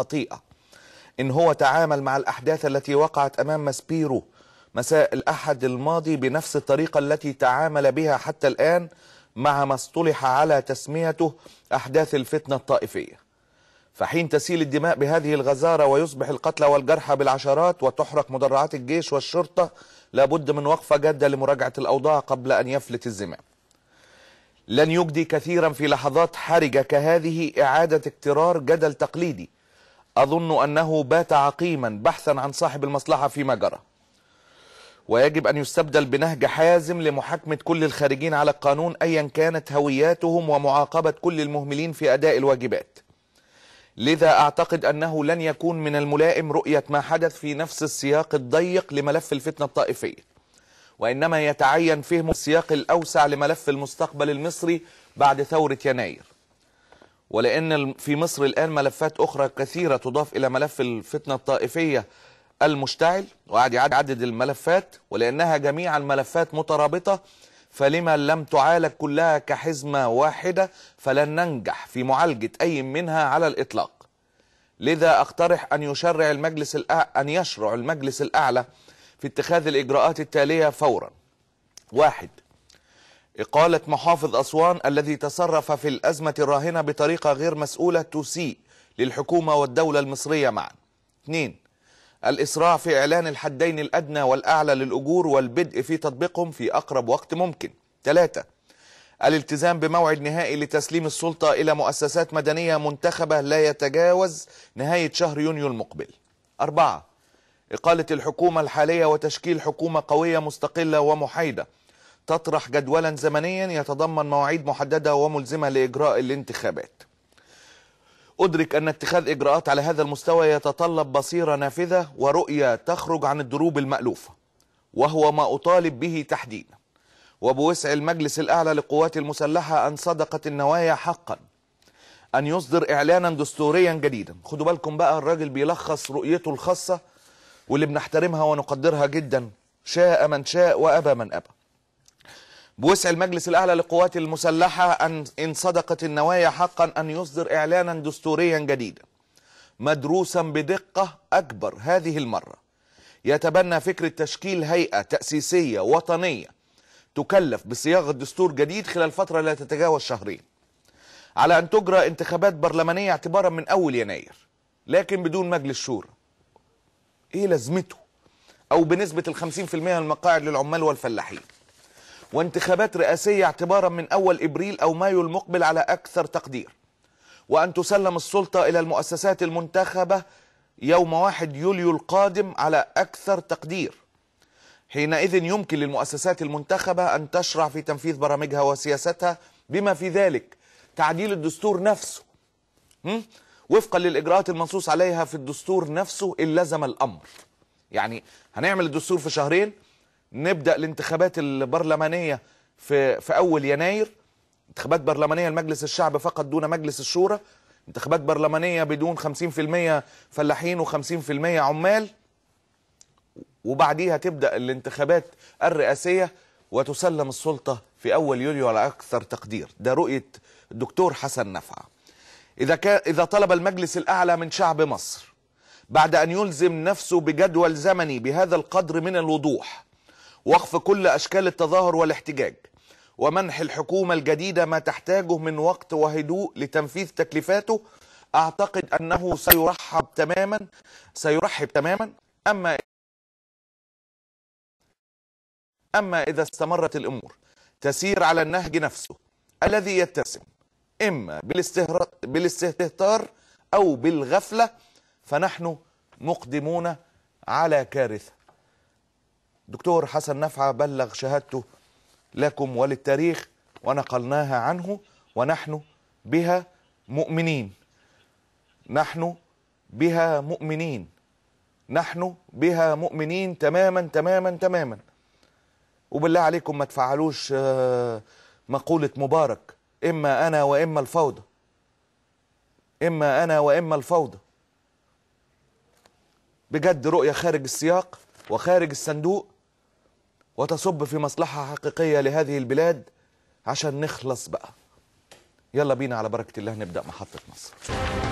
خطيئة إن هو تعامل مع الأحداث التي وقعت أمام ماسبيرو مساء الأحد الماضي بنفس الطريقة التي تعامل بها حتى الآن مع ما اصطلح على تسميته أحداث الفتنة الطائفية فحين تسيل الدماء بهذه الغزارة ويصبح القتلى والجرحى بالعشرات وتحرق مدرعات الجيش والشرطة لابد من وقفة جادة لمراجعة الأوضاع قبل أن يفلت الزمام لن يجدي كثيرا في لحظات حرجة كهذه إعادة اكترار جدل تقليدي أظن أنه بات عقيما بحثا عن صاحب المصلحة فيما جرى ويجب أن يستبدل بنهج حازم لمحاكمة كل الخارجين على القانون أيا كانت هوياتهم ومعاقبة كل المهملين في أداء الواجبات لذا أعتقد أنه لن يكون من الملائم رؤية ما حدث في نفس السياق الضيق لملف الفتنة الطائفية وإنما يتعين فهم السياق الأوسع لملف المستقبل المصري بعد ثورة يناير ولأن في مصر الآن ملفات أخرى كثيرة تضاف إلى ملف الفتنة الطائفية المشتعل وقعد يعدد الملفات ولأنها جميعا ملفات مترابطة فلما لم تعالج كلها كحزمة واحدة فلن ننجح في معالجة أي منها على الإطلاق لذا أقترح أن يشرع المجلس أن يشرع المجلس الأعلى في اتخاذ الإجراءات التالية فورا واحد إقالة محافظ أسوان الذي تصرف في الأزمة الراهنة بطريقة غير مسؤولة تسيء للحكومة والدولة المصرية معا اثنين الإسراع في إعلان الحدين الأدنى والأعلى للأجور والبدء في تطبيقهم في أقرب وقت ممكن ثلاثة الالتزام بموعد نهائي لتسليم السلطة إلى مؤسسات مدنية منتخبة لا يتجاوز نهاية شهر يونيو المقبل أربعة إقالة الحكومة الحالية وتشكيل حكومة قوية مستقلة ومحايدة تطرح جدولا زمنيا يتضمن مواعيد محددة وملزمة لإجراء الانتخابات أدرك أن اتخاذ إجراءات على هذا المستوى يتطلب بصيرة نافذة ورؤية تخرج عن الدروب المألوفة وهو ما أطالب به تحديدا وبوسع المجلس الأعلى للقوات المسلحة أن صدقت النوايا حقا أن يصدر إعلانا دستوريا جديدا خدوا بالكم بقى الراجل بيلخص رؤيته الخاصة واللي بنحترمها ونقدرها جدا شاء من شاء وأبى من أبى بوسع المجلس الأعلى للقوات المسلحة أن إن صدقت النوايا حقا أن يصدر إعلانا دستوريا جديدا مدروسا بدقة أكبر هذه المرة يتبنى فكرة تشكيل هيئة تأسيسية وطنية تكلف بصياغة دستور جديد خلال فترة لا تتجاوز شهرين على أن تجرى انتخابات برلمانية اعتبارا من أول يناير لكن بدون مجلس شورى إيه لازمته أو بنسبة الخمسين في المئة من المقاعد للعمال والفلاحين وانتخابات رئاسية اعتبارا من أول إبريل أو مايو المقبل على أكثر تقدير وأن تسلم السلطة إلى المؤسسات المنتخبة يوم 1 يوليو القادم على أكثر تقدير حينئذ يمكن للمؤسسات المنتخبة أن تشرع في تنفيذ برامجها وسياستها بما في ذلك تعديل الدستور نفسه وفقا للإجراءات المنصوص عليها في الدستور نفسه إن لزم الأمر يعني هنعمل الدستور في شهرين نبدأ الانتخابات البرلمانية في, في أول يناير انتخابات برلمانية لمجلس الشعب فقط دون مجلس الشورى انتخابات برلمانية بدون 50% فلاحين و50% عمال وبعديها تبدأ الانتخابات الرئاسية وتسلم السلطة في أول يوليو على أكثر تقدير ده رؤية الدكتور حسن نفع إذا, كان إذا طلب المجلس الأعلى من شعب مصر بعد أن يلزم نفسه بجدول زمني بهذا القدر من الوضوح وقف كل أشكال التظاهر والاحتجاج ومنح الحكومة الجديدة ما تحتاجه من وقت وهدوء لتنفيذ تكليفاته أعتقد أنه سيرحب تماما سيرحب تماما أما أما إذا استمرت الأمور تسير على النهج نفسه الذي يتسم إما بالاستهتار أو بالغفلة فنحن مقدمون على كارثة دكتور حسن نفعة بلغ شهادته لكم وللتاريخ ونقلناها عنه ونحن بها مؤمنين نحن بها مؤمنين نحن بها مؤمنين تماما تماما تماما وبالله عليكم ما تفعلوش آه، مقولة مبارك إما أنا وإما الفوضى إما أنا وإما الفوضى بجد رؤية خارج السياق وخارج الصندوق وتصب في مصلحة حقيقية لهذه البلاد عشان نخلص بقى يلا بينا على بركة الله نبدأ محطة مصر